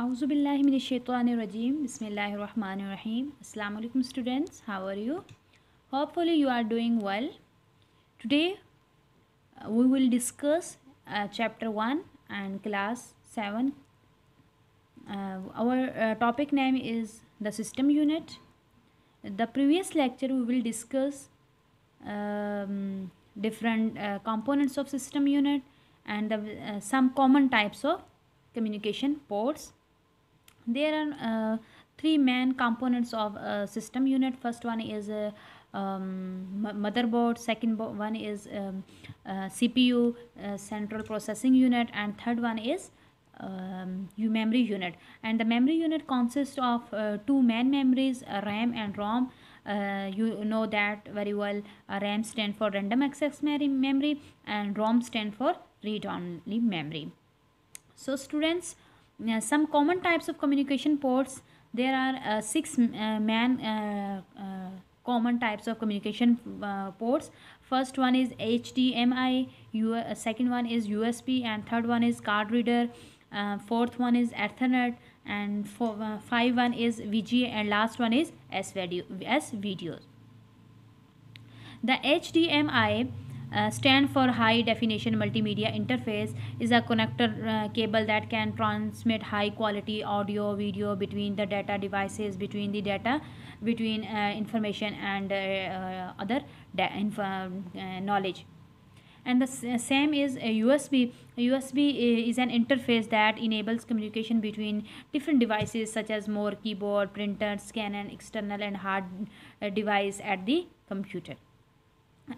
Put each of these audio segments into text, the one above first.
Auzubillahiminishaitanirajim. Bismillahirrahmanirrahim. Assalamu alaikum students. How are you? Hopefully you are doing well. Today uh, we will discuss uh, chapter 1 and class 7. Uh, our uh, topic name is the system unit. The previous lecture we will discuss um, different uh, components of system unit and the, uh, some common types of communication ports there are uh, three main components of a system unit first one is a uh, um, motherboard second one is um, uh, cpu uh, central processing unit and third one is um, memory unit and the memory unit consists of uh, two main memories ram and rom uh, you know that very well uh, ram stand for random access memory and rom stand for read only memory so students now, some common types of communication ports. There are uh, six uh, main uh, common types of communication uh, ports first one is hdmi U uh, second one is usb and third one is card reader uh, fourth one is ethernet and four, uh, five one is vga and last one is s video s videos the hdmi uh, stand for high definition multimedia interface is a connector uh, cable that can transmit high quality audio video between the data devices between the data between uh, information and uh, uh, other inf uh, knowledge and the same is a USB. A USB is an interface that enables communication between different devices such as more keyboard, printer, scanner, external and hard device at the computer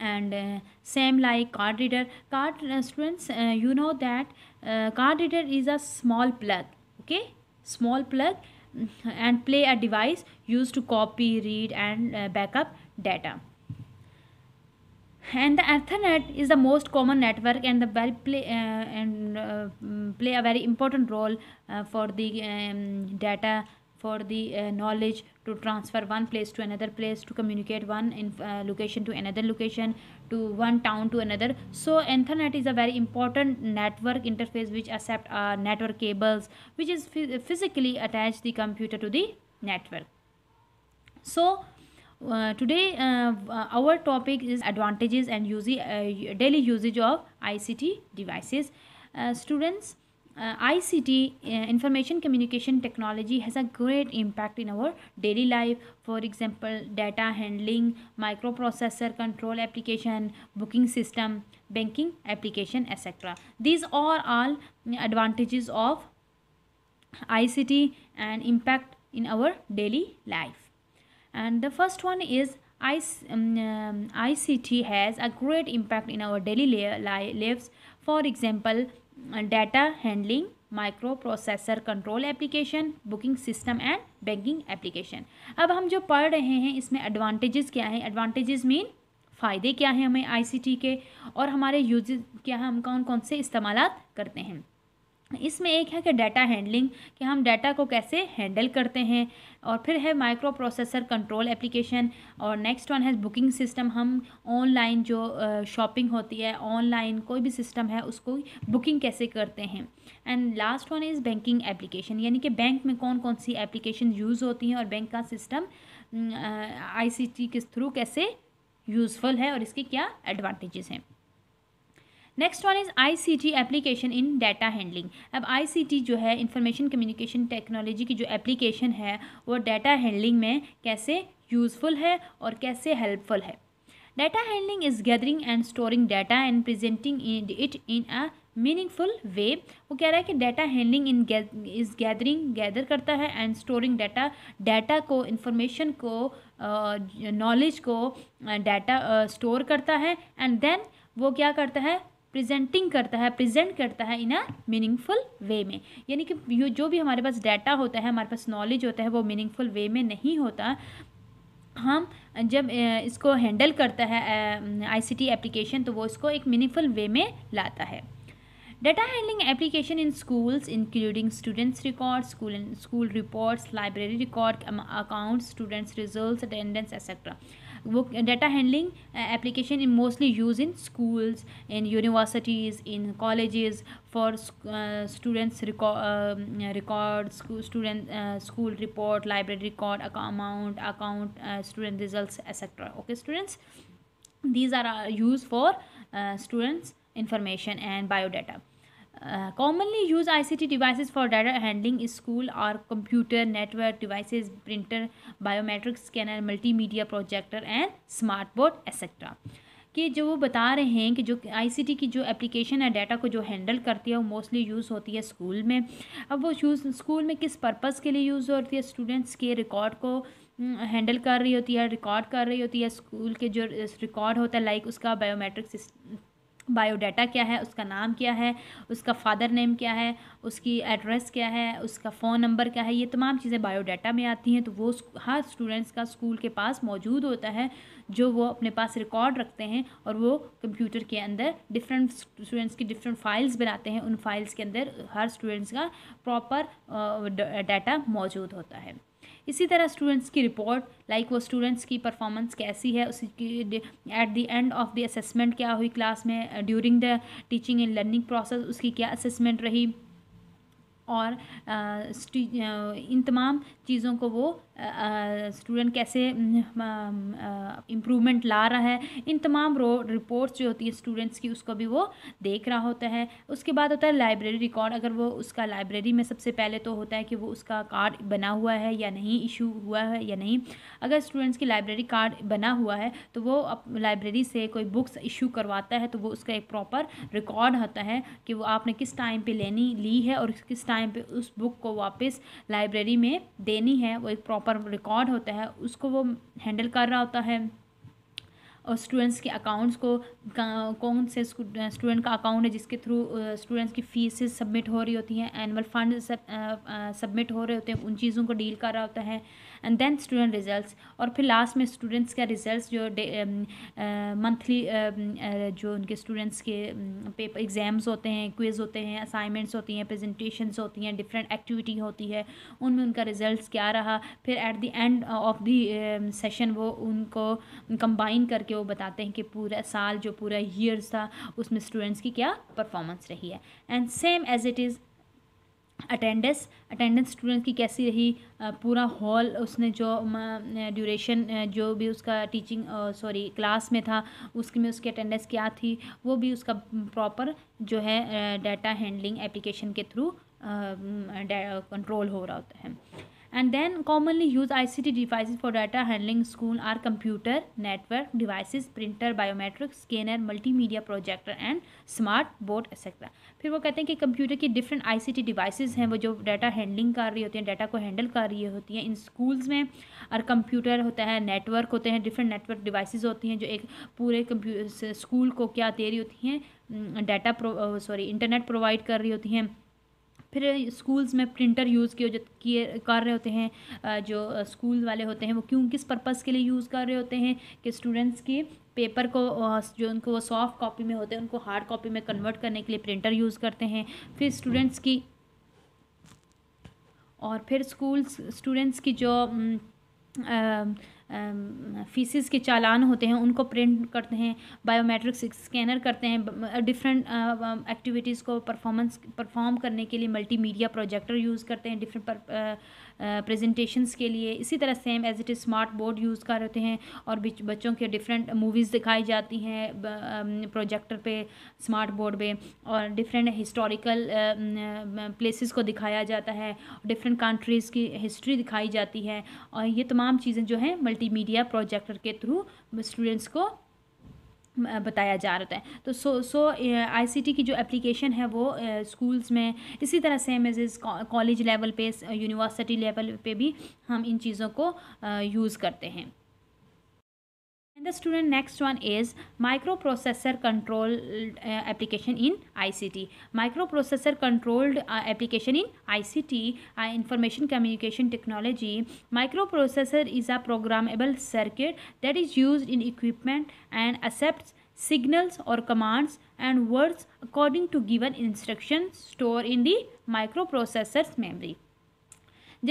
and uh, same like card reader card uh, students uh, you know that uh, card reader is a small plug okay small plug mm, and play a device used to copy read and uh, backup data and the ethernet is the most common network and the very play uh, and mm, play a very important role for the um, data for the knowledge to transfer one place to another place to communicate one in, uh, location to another location to one town to another so ethernet is a very important network interface which accept uh, network cables which is physically attach the computer to the network so uh, today uh, uh, our topic is advantages and use, uh, daily usage of ICT devices students uh, ICT uh, information communication technology has a great impact in our daily life for example data handling microprocessor control application booking system banking application etc these are all advantages of ICT and impact in our daily life and the first one is ICT um, um, has a great impact in our daily lives for example data handling microprocessor control application booking system and banking application अब हम जो पढ़ रहे हैं इसमें advantages क्या हैं advantages mean फ़ायदे क्या हैं हमें आईसीटी के और हमारे यूज क्या हैं हम कौन कौन से इस्तेमाल करते हैं इसमें एक है कि डाटा हैंडलिंग कि हम डाटा को कैसे हैंडल करते हैं और फिर है माइक्रो प्रोसेसर कंट्रोल एप्लीकेशन और नेक्स्ट वन है बुकिंग सिस्टम हम ऑनलाइन जो शॉपिंग होती है ऑनलाइन कोई भी सिस्टम है उसको बुकिंग कैसे करते हैं and last one is banking application यानी कि बैंक में कौन कौन सी एप्लीकेशन यूज़ होती हैं और बैंक का सिस्टम आई के थ्रू कैसे यूज़फुल है और इसके क्या एडवांटेजेस हैं next one is ICT application in data handling अब आईसीटी जो है इंफॉर्मेशन कम्युनिकेशन टेक्नोलॉजी की जो एप्लीकेशन है वो डाटा हैंडलिंग में कैसे यूज़फुल है और कैसे हेल्पफुल है data handling is gathering and storing data and presenting it in a meaningful way वो कह रहा है कि data handling in is gathering gather करता है एंड स्टोरिंग डाटा डाटा को इंफॉर्मेशन को नॉलेज uh, को डाटा uh, स्टोर uh, करता है एंड देन वो क्या करता है प्रेजेंटिंग करता है प्रेजेंट करता है इन अ मीनिंगफुल वे में यानी कि जो भी हमारे पास डाटा होता है हमारे पास नॉलेज होता है वो मीनिंगफुल वे में नहीं होता हम जब इसको हैंडल करता है आईसीटी एप्लीकेशन तो वो इसको एक मीनिंगफुल वे में लाता है data handling application in schools including students record school school reports library record accounts students result attendance etcetera Uh, data handling uh, application is mostly used in schools, in universities, in colleges for uh, students um, record uh, record school, student uh, school report library record account amount account uh, student results etc okay students these are used for students information and biodata commonly use I C T device for data handling school और computer network device printer biometric scanner multimedia projector and smart board etcetera कि जो वो बता रहे हैं कि जो ICT की जो एप्लीकेशन है डाटा को जो हैंडल करती है वो मोस्टली यूज़ होती है स्कूल में अब वो यूज़ स्कूल में किस पर्पज़ के लिए यूज़ होती है स्टूडेंट्स के रिकॉर्ड को हैंडल कर रही होती है रिकॉर्ड कर रही होती है स्कूल के जो रिकॉर्ड होता है लाइक उसका बायोमेट्रिक बायोडाटा क्या है उसका नाम क्या है उसका फ़ादर नेम क्या है उसकी एड्रेस क्या है उसका फ़ोन नंबर क्या है ये तमाम चीज़ें बायोडाटा में आती हैं तो वो हर स्टूडेंट्स का स्कूल के पास मौजूद होता है जो वो अपने पास रिकॉर्ड रखते हैं और वो कंप्यूटर के अंदर डिफरेंट स्टूडेंट्स की डिफरेंट फाइल्स बनाते हैं उन फाइल्स के अंदर हर स्टूडेंट्स का प्रॉपर डाटा मौजूद होता है इसी तरह स्टूडेंट्स की रिपोर्ट लाइक वो स्टूडेंट्स की परफॉर्मेंस कैसी है उसकी at the end of the assessment क्या हुई क्लास में during the teaching and learning process उसकी क्या असेसमेंट रही और इन तमाम चीज़ों को वो स्टूडेंट कैसे इम्प्रूवमेंट ला रहा है इन तमाम रिपोर्ट्स जो होती है स्टूडेंट्स की उसको भी वो देख रहा होता है उसके बाद होता है लाइब्रेरी रिकॉर्ड अगर वो उसका लाइब्रेरी में सबसे पहले तो होता है कि वो उसका कार्ड बना हुआ है या नहीं इशू हुआ है या नहीं अगर स्टूडेंट्स की लाइब्रेरी कार्ड बना हुआ है तो वो लाइब्रेरी से कोई बुक्स इशू करवाता है तो वो उसका एक प्रॉपर रिकॉर्ड होता है कि वो आपने किस टाइम पर लेनी ली है और किस टाइम टाइम पे उस बुक को वापस लाइब्रेरी में देनी है वो एक प्रॉपर रिकॉर्ड होता है उसको वो हैंडल कर रहा होता है और स्टूडेंट्स के अकाउंट्स को कौन से स्टूडेंट का अकाउंट है जिसके थ्रू स्टूडेंट्स की फीसेस सबमिट हो रही होती हैं एनुअल फंड सबमिट हो रहे होते हैं उन चीज़ों को डील कर रहा होता है एंड देन स्टूडेंट रिजल्ट्स और फिर लास्ट में स्टूडेंट्स का रिजल्ट्स जो मंथली जो उनके स्टूडेंट्स के पेपर एग्ज़ाम्स होते हैं क्विज़ होते हैं असाइनमेंट्स होती हैं प्रेजेंटेशंस होती हैं डिफरेंट एक्टिविटी होती है उनमें उनका रिजल्ट्स क्या रहा फिर at the end of the session वो उनको कंबाइन करके जो बताते हैं कि पूरा साल जो पूरा ईयर्स था उसमें स्टूडेंट्स की क्या परफॉर्मेंस रही है and same as it is attendance attendance student की कैसी रही पूरा हॉल उसने जो ड्यूरेशन जो भी उसका टीचिंग सॉरी क्लास में था उसके में उसकी अटेंडेंस क्या थी वो भी उसका प्रॉपर जो है डाटा हैंडलिंग एप्लीकेशन के थ्रू कंट्रोल हो रहा होता है and then commonly used ICT devices for data handling school school are computer, network, devices, printer, biometric, scanner, multimedia projector and smart board etcetera फिर वो कहते हैं कि कंप्यूटर की different I C T device हैं वो जो डाटा हैंडलिंग कर रही होती हैं डाटा को हैंडल कर रही होती हैं इन स्कूल्स में और कंप्यूटर होता है नेटवर्क होते हैं डिफरेंट नेटवर्क डिवाइस होती हैं जो एक पूरे कंप्यू स्कूल को क्या दे रही होती हैं डाटा सॉरी इंटरनेट प्रोवाइड कर रही होती हैं फिर स्कूल्स में प्रिंटर यूज़ किए किए कर रहे होते हैं जो स्कूल वाले होते हैं वो क्यों किस पर्पज़ के लिए यूज़ कर रहे होते हैं कि स्टूडेंट्स की पेपर को जो उनको वो सॉफ्ट कॉपी में होते हैं उनको हार्ड कॉपी में कन्वर्ट करने के लिए प्रिंटर यूज़ करते हैं फिर स्टूडेंट्स की और फिर स्कूल्स स्टूडेंट्स की जो आ, फीसिस के चालान होते हैं उनको प्रिंट करते हैं बायोमेट्रिक्स स्कैनर करते हैं डिफरेंट एक्टिविटीज़ को परफॉर्मेंस परफॉर्म करने के लिए मल्टीमीडिया प्रोजेक्टर यूज़ करते हैं डिफरेंट प्रेजेंटेशंस के लिए इसी तरह same as it is smart board use कर रहे हैं और बच्चों के डिफरेंट मूवीज़ दिखाई जाती हैं प्रोजेक्टर पे स्मार्ट बोर्ड पे और डिफरेंट हिस्टोरिकल प्लेसेस को दिखाया जाता है डिफरेंट कंट्रीज़ की हिस्ट्री दिखाई जाती है और ये तमाम चीज़ें जो हैं मल्टीमीडिया प्रोजेक्टर के थ्रू स्टूडेंट्स को बताया जा रहा है तो सो सो आईसीटी की जो एप्लीकेशन है वो स्कूल्स में इसी तरह से एम कॉलेज लेवल पे यूनिवर्सिटी लेवल पे भी हम इन चीज़ों को यूज़ करते हैं the student next one is microprocessor controlled uh, application in ICT microprocessor controlled uh, application in ICT uh, information communication technology microprocessor is a programmable circuit that is used in equipment and accepts signals or commands and words according to given instructions stored in the microprocessor's memory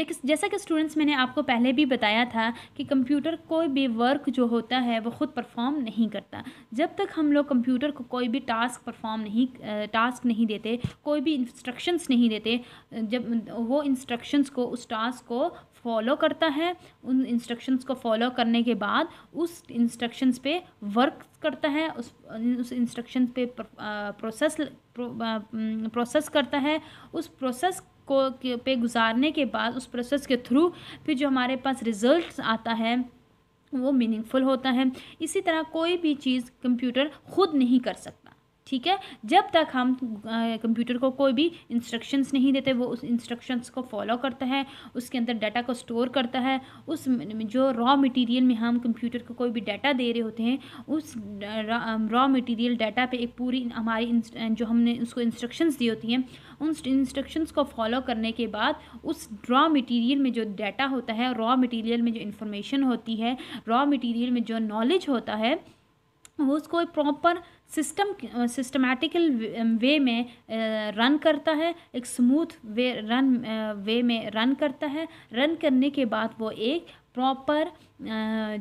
जैसा कि students मैंने आपको पहले भी बताया था कि computer कोई भी वर्क जो होता है वो ख़ुद परफॉर्म नहीं करता जब तक हम लोग कंप्यूटर को कोई भी टास्क परफॉर्म नहीं टास्क नहीं देते कोई भी इंस्ट्रक्शंस नहीं देते जब वो इंस्ट्रक्शंस को उस टास्क को फॉलो करता है उन इंस्ट्रक्शंस को फॉलो करने के बाद उस इंस्ट्रक्शंस पे वर्क करता है उस उस इंस्ट्रक्शंस पे प्रोसेस प्रोसेस करता है उस प्रोसेस को पे गुजारने के बाद उस प्रोसेस के थ्रू फिर जो हमारे पास रिज़ल्ट आता है वो मीनिंगफुल होता है इसी तरह कोई भी चीज़ कंप्यूटर ख़ुद नहीं कर सकता ठीक है जब तक हम कंप्यूटर को कोई भी इंस्ट्रक्शंस नहीं देते वो उस इंस्ट्रक्शंस को फॉलो करता है उसके अंदर डाटा को स्टोर करता है उस जो रॉ मटेरियल में हम कंप्यूटर को कोई भी डाटा दे रहे होते हैं उस रॉ मटेरियल डाटा पे एक पूरी हमारी जो हमने उसको इंस्ट्रक्शंस दी होती हैं उन इंस्ट्रक्शंस को फॉलो करने के बाद उस रॉ मटेरियल में जो डाटा होता है रॉ मटेरियल में जो इंफॉर्मेशन होती है रॉ मटेरियल में जो नॉलेज होता है वो उसको प्रॉपर सिस्टम सिस्टमैटिकल वे में रन करता है एक स्मूथ वे रन वे में रन करता है रन करने के बाद वो एक प्रॉपर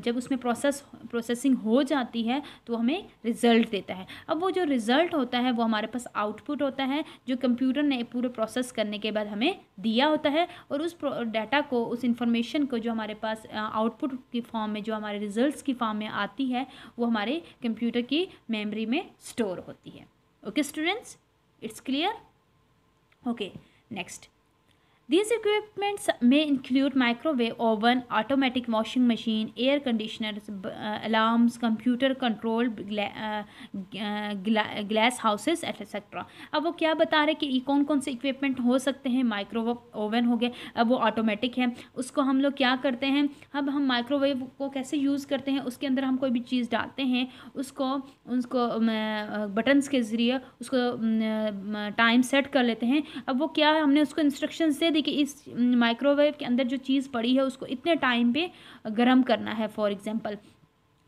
जब उसमें प्रोसेस प्रोसेसिंग हो जाती है तो हमें रिज़ल्ट देता है अब वो जो रिज़ल्ट होता है वो हमारे पास आउटपुट होता है जो कंप्यूटर ने पूरे प्रोसेस करने के बाद हमें दिया होता है और उस डाटा को उस इंफॉर्मेशन को जो हमारे पास आउटपुट की फॉर्म में जो हमारे रिज़ल्ट की फॉर्म में आती है वो हमारे कंप्यूटर की मेमरी में में स्टोर होती है okay students it's clear okay next These equipments may include microwave oven, automatic washing machine, air conditioners, uh, alarms, computer controlled gla uh, uh, gla glass houses, etc. अब वो क्या बता रहे कि कौन कौन से इक्विपमेंट हो सकते हैं माइक्रोवेव ओवन हो गए अब वो ऑटोमेटिक है उसको हम लोग क्या करते हैं अब हम माइक्रोवेव को कैसे यूज़ करते हैं उसके अंदर हम कोई भी चीज़ डालते हैं उसको उसको बटन्स के ज़रिए उसको टाइम सेट कर लेते हैं अब वो क्या हमने उसको इंस्ट्रक्शन से देखिए इस माइक्रोवेव के अंदर जो चीज़ पड़ी है उसको इतने टाइम पे गर्म करना है फॉर एग्जांपल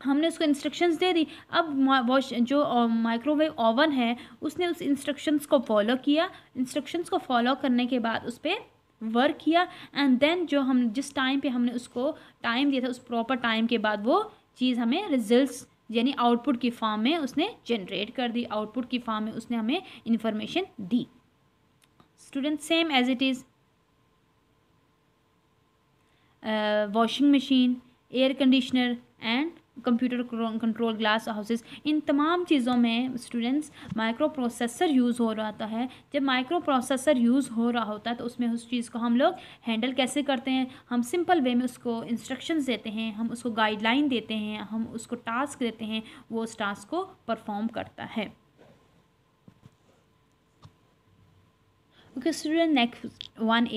हमने उसको इंस्ट्रक्शंस दे दी अब वॉश जो माइक्रोवेव ओवन है उसने उस इंस्ट्रक्शंस को फॉलो किया इंस्ट्रक्शंस को फॉलो करने के बाद उस पर वर्क किया एंड देन जो हम जिस टाइम पे हमने उसको टाइम दिया था उस प्रॉपर टाइम के बाद वो चीज़ हमें रिजल्ट्स यानी आउटपुट की फॉर्म में उसने जनरेट कर दी आउटपुट की फॉर्म में उसने हमें इंफॉर्मेशन दी student same as it is washing machine air conditioner and computer control glass houses इन तमाम चीज़ों में स्टूडेंट्स माइक्रो प्रोसेसर यूज़ हो रहा है जब माइक्रो प्रोसेसर यूज़ हो रहा होता है तो उसमें उस चीज़ को हम लोग हैंडल कैसे करते हैं हम सिंपल वे में उसको इंस्ट्रक्शंस देते हैं हम उसको गाइडलाइन देते हैं हम उसको टास्क देते हैं वो उस टास्क को परफॉर्म करता है okay student next one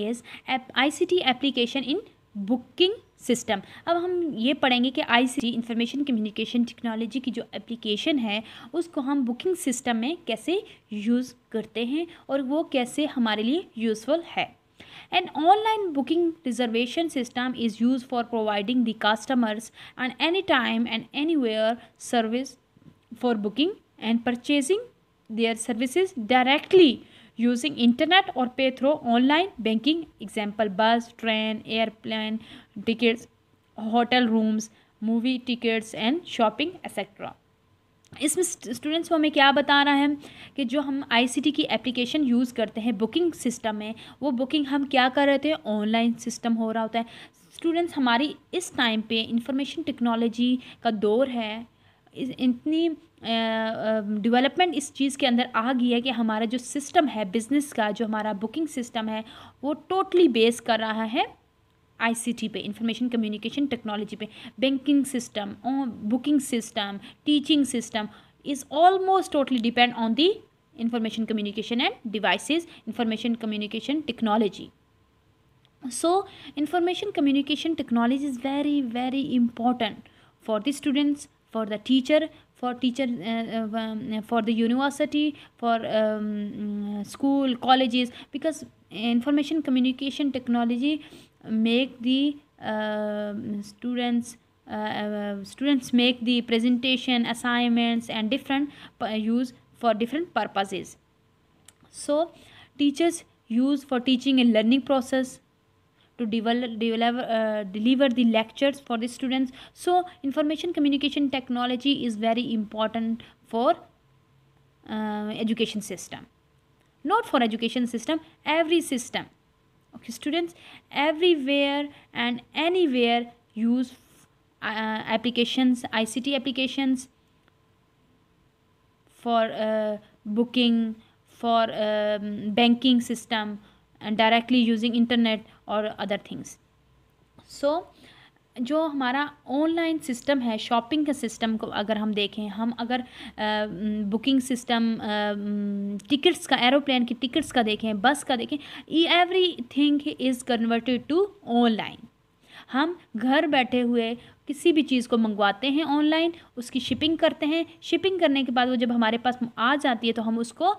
I C T application in booking system अब हम ये पढ़ेंगे कि I ICT information communication technology की जो एप्लीकेशन है उसको हम बुकिंग सिस्टम में कैसे यूज़ करते हैं और वो कैसे हमारे लिए यूज़फुल है an online booking reservation system is use for providing the customers and any time and anywhere service for booking and purchasing their services directly using internet और pay through online banking example bus train airplane tickets hotel rooms movie tickets and shopping etcetera इसमें students को हमें क्या बता रहा है कि जो हम आईसीटी की एप्लीकेशन यूज़ करते हैं बुकिंग सिस्टम में वो बुकिंग हम क्या कर रहे थे ऑनलाइन सिस्टम हो रहा होता है स्टूडेंट्स हमारी इस टाइम पे इंफॉर्मेशन टेक्नोलॉजी का दौर है इतनी डेवलपमेंट इस चीज़ के अंदर आ गई है कि हमारा जो सिस्टम है बिज़नेस का जो हमारा बुकिंग सिस्टम है वो टोटली बेस कर रहा है आईसीटी पे इंफॉर्मेशन कम्युनिकेशन टेक्नोलॉजी पे banking system booking system teaching system is almost totally depend on the information communication and devices information communication technology so information communication technology is very very important for the students for the teacher for teacher uh, uh, um, for the university for um, school colleges because information communication technology make the uh, students uh, uh, students make the presentation assignments and different use for different purposes so teachers use for teaching and learning process to develop, uh, deliver the lectures for the students so information communication technology is very important for uh, education system not for education system every system okay students everywhere and anywhere use uh, applications ict applications for uh, booking for um, banking system and directly using internet और other things so जो हमारा online system है shopping का system को अगर हम देखें हम अगर आ, बुकिंग सिस्टम टिकट्स का एरोप्लेन की टिकट्स का देखें बस का देखें every thing is converted to online हम घर बैठे हुए किसी भी चीज़ को मंगवाते हैं ऑनलाइन उसकी शिपिंग करते हैं शिपिंग करने के बाद वो जब हमारे पास आ जाती है तो हम उसको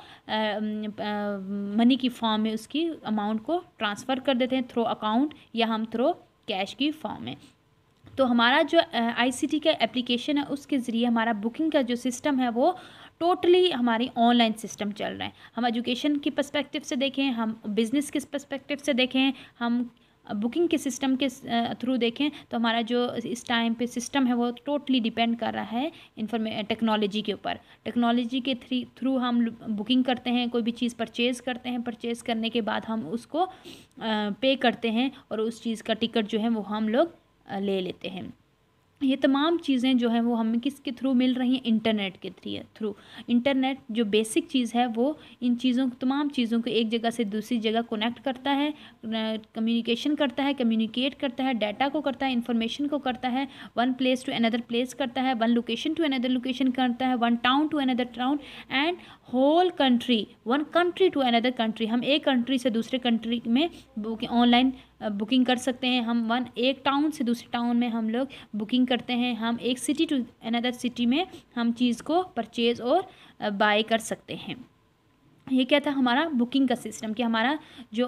मनी की फॉर्म में उसकी अमाउंट को ट्रांसफ़र कर देते हैं थ्रो अकाउंट या हम थ्रो कैश की फॉर्म में तो हमारा जो आईसीटी का एप्लीकेशन है उसके ज़रिए हमारा बुकिंग का जो सिस्टम है वो टोटली हमारी ऑनलाइन सिस्टम चल रहा है हम एजुकेशन की पर्सपेक्टिव से देखें हम बिज़नेस किस पर्सपेक्टिव से देखें हम बुकिंग के सिस्टम के थ्रू देखें तो हमारा जो इस टाइम पे सिस्टम है वो टोटली डिपेंड कर रहा है इन्फॉर्मे टेक्नोलॉजी के ऊपर टेक्नोलॉजी के थ्री थ्रू हम बुकिंग करते हैं कोई भी चीज़ परचेज़ करते हैं परचेज़ करने के बाद हम उसको पे करते हैं और उस चीज़ का टिकट जो है वो हम लोग ले लेते हैं ये तमाम चीज़ें जो हैं वो हमें किसके थ्रू मिल रही हैं इंटरनेट के थ्री थ्रू इंटरनेट जो बेसिक चीज़ है वो इन चीज़ों तमाम चीज़ों को एक जगह से दूसरी जगह कनेक्ट करता है कम्युनिकेशन करता है कम्युनिकेट करता है डाटा को करता है इंफॉर्मेशन को करता है one place to another place करता है one location to another location करता है one town to another town and whole country one country to another country हम एक कंट्री से दूसरे कंट्री में ऑनलाइन बुकिंग कर सकते हैं हम वन एक टाउन से दूसरे टाउन में हम लोग बुकिंग करते हैं हम एक सिटी टू अनदर सिटी में हम चीज़ को परचेज़ और बाय कर सकते हैं ये क्या था हमारा बुकिंग का सिस्टम कि हमारा जो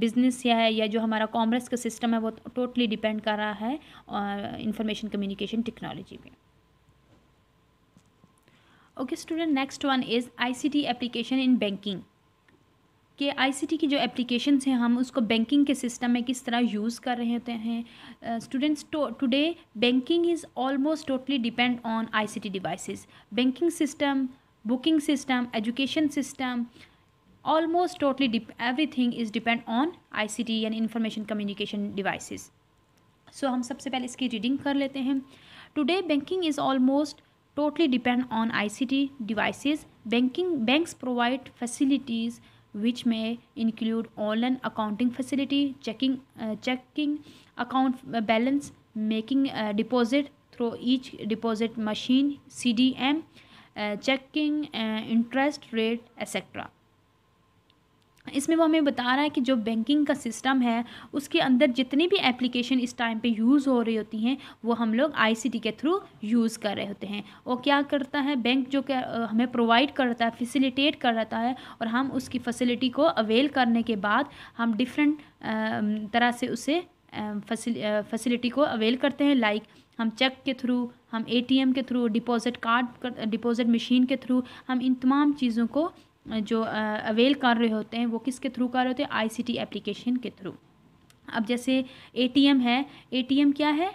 बिज़नेस या है या जो हमारा कॉमर्स का सिस्टम है वो टोटली डिपेंड कर रहा है इंफॉर्मेशन कम्युनिकेशन टेक्नोलॉजी पे okay student next one is ICT application in banking कि आईसीटी की जो एप्लीकेशन हैं हम उसको बैंकिंग के सिस्टम में किस तरह यूज़ कर रहे होते हैं students today banking is almost totally depend on ICT devices banking system booking system education system almost totally everything is depend on T यानी इंफॉर्मेशन कम्युनिकेशन डिवाइसिस सो हम सबसे पहले इसकी रीडिंग कर लेते हैं today banking is almost totally depend on ICT devices. Banking banks provide facilities which may include online accounting facility checking uh, checking account uh, balance making a deposit through each deposit machine cdm uh, checking uh, interest rate etc इसमें वो हमें बता रहा है कि जो banking का system है उसके अंदर जितनी भी एप्लीकेशन इस टाइम पे यूज़ हो रही होती हैं वो हम लोग आईसीटी के थ्रू यूज़ कर रहे होते हैं और क्या करता है बैंक जो क्या हमें प्रोवाइड करता है फैसिलिटेट कर रहता है और हम उसकी फैसिलिटी को अवेल करने के बाद हम डिफरेंट तरह से उसे फैसिलिटी को अवेल करते हैं लाइक हम चेक के थ्रू हम एटीएम के through deposit card deposit machine के थ्रू हम इन तमाम चीज़ों को जो अवेल कर रहे होते हैं वो किसके थ्रू कर रहे होते हैं आईसीटी एप्लीकेशन के थ्रू अब जैसे एटीएम है एटीएम क्या है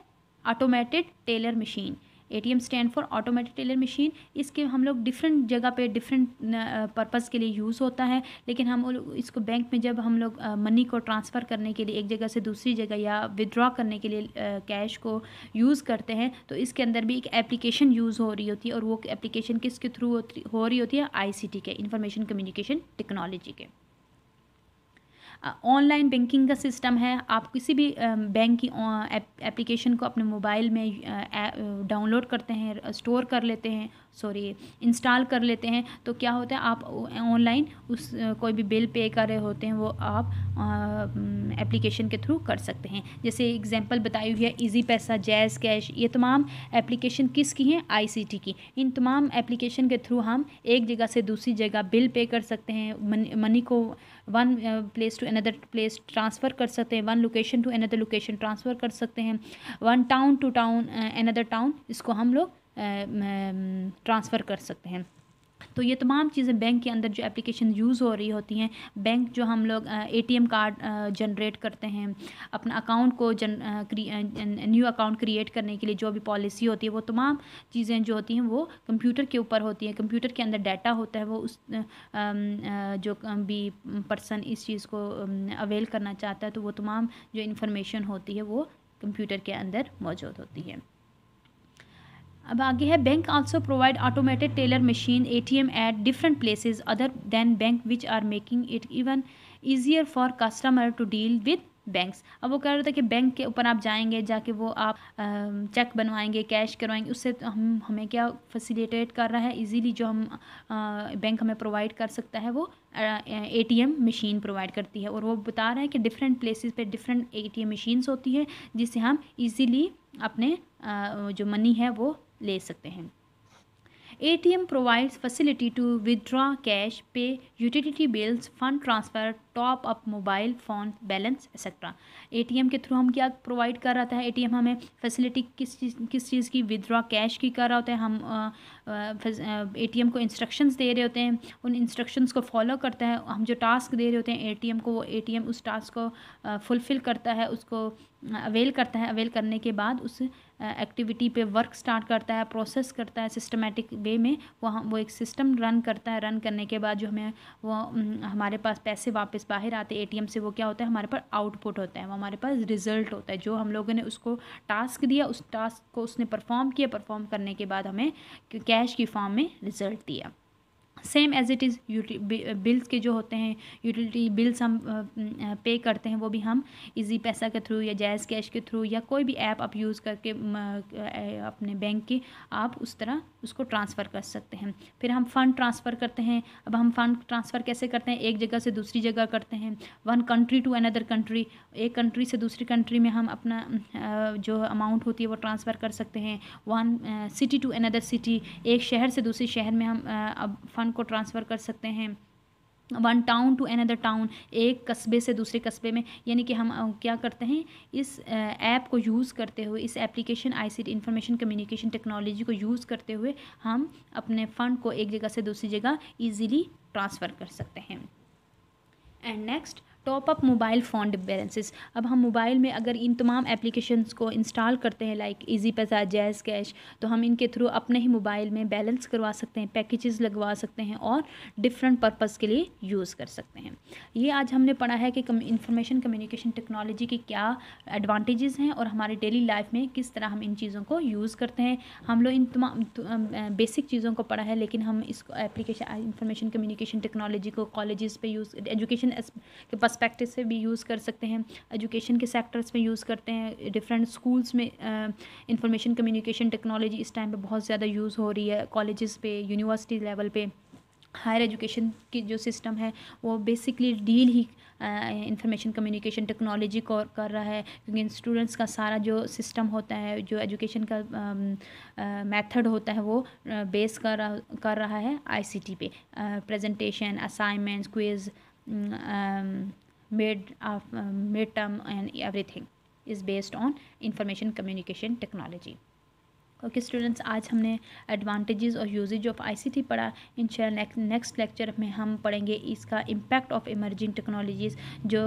automated teller machine A T M stand for automatic teller machine इसके हम लोग डिफरेंट जगह पे डिफरेंट पर्पज़ के लिए यूज़ होता है लेकिन हम इसको बैंक में जब हम लोग मनी को ट्रांसफ़र करने के लिए एक जगह से दूसरी जगह या विदड्रॉ करने के लिए कैश को यूज़ करते हैं तो इसके अंदर भी एक एप्लीकेशन यूज़ हो रही होती है और वो एप्लीकेशन किसके थ्रू हो रही होती है आई के इंफॉर्मेशन कम्युनिकेशन टेक्नोलॉजी के ऑनलाइन बैंकिंग का सिस्टम है आप किसी भी बैंक की एप्लीकेशन को अपने मोबाइल में डाउनलोड करते हैं स्टोर कर लेते हैं सॉरी इंस्टॉल कर लेते हैं तो क्या होता है आप ऑनलाइन उस कोई भी बिल पे कर रहे होते हैं वो आप एप्लीकेशन के थ्रू कर सकते हैं जैसे एग्जांपल बताई हुई है इजी पैसा जैज़ कैश ये तमाम एप्लीकेशन किस की हैं आईसीटी की इन तमाम एप्लीकेशन के थ्रू हम एक जगह से दूसरी जगह बिल पे कर सकते हैं मनी को one place to another place transfer कर सकते हैं one location to another location transfer कर सकते हैं one town to town another town इसको हम लोग ट्रांसफ़र uh, um, कर सकते हैं तो ये तमाम चीज़ें बैंक के अंदर जो एप्लीकेशन यूज़ हो रही होती हैं बैंक जो हम लोग एम कार्ड जनरेट करते हैं अपना अकाउंट को जन न्यू अकाउंट क्रिएट करने के लिए जो भी पॉलिसी होती है वो तमाम चीज़ें जो होती हैं वो कंप्यूटर के ऊपर होती हैं कंप्यूटर के अंदर डाटा होता है वो उस जो भी पर्सन इस चीज़ को अवेल करना चाहता है तो वो तमाम जो इन्फॉर्मेशन होती है वो कंप्यूटर के अंदर मौजूद होती है अब आगे है bank also provide automated teller machine ATM at different places other than bank which are making it even easier for customer to deal with banks अब वो कह रहे थे कि बैंक के ऊपर आप जाएंगे जाके वो आप चेक बनवाएंगे कैश करवाएंगे उससे तो हम हमें क्या फैसिलिटेट कर रहा है इजीली जो हम बैंक हमें प्रोवाइड कर सकता है वो एटीएम मशीन प्रोवाइड करती है और वो बता रहा है कि डिफरेंट प्लेसेस पे डिफरेंट एटीएम मशीन्स होती हैं जिससे हम इजीली अपने जो मनी है वो ले सकते हैं A T M provides facility to withdraw cash pay utility bills fund transfer top up mobile phone balance etcetera ATM के थ्रू हम क्या प्रोवाइड कर रहा है एटीएम हमें फैसिलिटी किस चीज़ किस चीज़ की विदड्रॉ कैश की कर रहा होता है हम ए एम को इंस्ट्रक्शंस दे रहे होते हैं उन इंस्ट्रक्शंस को फॉलो करता है हम जो टास्क दे रहे होते हैं एम को वो एम उस टास्क को फुलफ़िल करता है उसको अवेल करता है अवेल करने के बाद उस एक्टिविटी पे वर्क स्टार्ट करता है प्रोसेस करता है सिस्टमेटिक वे में हम वो एक सिस्टम रन करता है रन करने के बाद जो हमें वो हम्म, हमारे पास पैसे वापस मैसेज बाहर आते ए से वो क्या होता है हमारे पर आउटपुट होता है वो हमारे पास रिजल्ट होता है जो हम लोगों ने उसको टास्क दिया उस टास्क को उसने परफॉर्म किया परफॉर्म करने के बाद हमें कैश की फॉर्म में रिजल्ट दिया same as it is bills के जो होते हैं यूटिलिटी बिल्स हम पे करते हैं वो भी हम इजी पैसा के थ्रू या जैज़ कैश के थ्रू या कोई भी ऐप आप यूज़ करके अपने बैंक के आप उस तरह उसको ट्रांसफ़र कर सकते हैं फिर हम फ़ंड ट्रांसफ़र करते हैं अब हम फ़ंड ट्रांसफ़र कैसे करते हैं एक जगह से दूसरी जगह करते हैं one country to another country एक कंट्री से दूसरी कंट्री में हम अपना जो अमाउंट होती है वो ट्रांसफ़र कर सकते हैं one city to another city एक शहर से दूसरे शहर में हम अब फ़ंड को ट्रांसफ़र कर सकते हैं one town to another town एक कस्बे से दूसरे कस्बे में यानी कि हम क्या करते हैं इस ऐप को यूज़ करते हुए इस application I C information communication technology को यूज़ करते हुए हम अपने फ़ंड को एक जगह से दूसरी जगह ईजीली ट्रांसफ़र कर सकते हैं and next top up mobile phone balances अब हम मोबाइल में अगर इन तमाम एप्लीकेशंस को इंस्टॉल करते हैं like Easypaisa JazzCash तो हम इनके थ्रू अपने ही मोबाइल में बैलेंस करवा सकते हैं पैकेजेस लगवा सकते हैं और डिफरेंट पर्पज़ के लिए यूज़ कर सकते हैं ये आज हमने पढ़ा है कि इंफॉर्मेशन कम्युनिकेशन टेक्नोलॉजी के क्या एडवांटेजेस हैं और हमारे डेली लाइफ में किस तरह हम इन चीज़ों को यूज़ करते हैं हम लोग इन तमाम बेसिक चीज़ों को पढ़ा है लेकिन हम इसको एप्लीकेशन इंफॉर्मेशन कम्युनिकेशन टेक्नोलॉजी को कॉलेज़ पर यूज़ एजुकेशन के पास पर्सपेक्टिव से भी यूज़ कर सकते हैं एजुकेशन के सेक्टर्स में यूज़ करते हैं डिफरेंट स्कूल्स में इंफॉर्मेशन कम्युनिकेशन टेक्नोलॉजी इस टाइम पे बहुत ज़्यादा यूज़ हो रही है कॉलेजेस पे यूनिवर्सिटी लेवल पे हायर एजुकेशन की जो सिस्टम है वो बेसिकली डील ही इंफॉर्मेशन कम्युनिकेशन टेक्नोलॉजी को कर रहा है क्योंकि स्टूडेंट्स का सारा जो सिस्टम होता है जो एजुकेशन का मेथड होता है वो बेस कर रहा कर रहा है आईसीटी पे presentation assignments quiz mid uh, midterm and everything is based on information communication technology okay students आज हमने एडवांटेजेस और यूजेज ऑफ आईसीटी पढ़ा इन नेक्स्ट लेक्चर में हम पढ़ेंगे इसका इम्पैक्ट ऑफ इमर्जिंग टेक्नोलॉजीज़ जो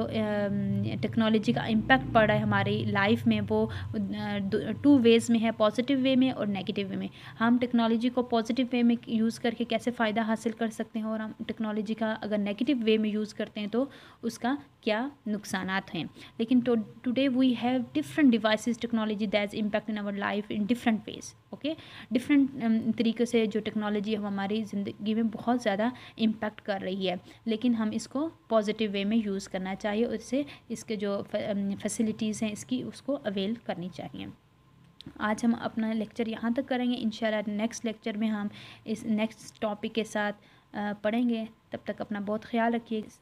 टेक्नोलॉजी um, का इम्पैक्ट पड़ रहा है हमारी लाइफ में वो टू uh, वेज़ में है पॉजिटिव वे में और नेगेटिव वे में हम टेक्नोलॉजी को पॉजिटिव वे में यूज़ करके कैसे फ़ायदा हासिल कर सकते हैं और हम टेक्नोलॉजी का अगर नेगेटिव वे में यूज़ करते हैं तो उसका क्या नुकसान हैं लेकिन today we have different devices technology that's impact in our life in different ways devices okay different तरीक़े से जो टेक्नोलॉजी हम हमारी ज़िंदगी में बहुत ज़्यादा इम्पेक्ट कर रही है लेकिन हम इसको पॉजिटिव वे में यूज़ करना चाहिए उससे इसके जो फैसिलिटीज़ um, हैं इसकी उसको अवेल करनी चाहिए आज हम अपना लेक्चर यहाँ तक करेंगे इन नेक्स्ट लेक्चर में हम इस नेक्स्ट टॉपिक के साथ uh, पढ़ेंगे तब तक अपना बहुत ख्याल रखिए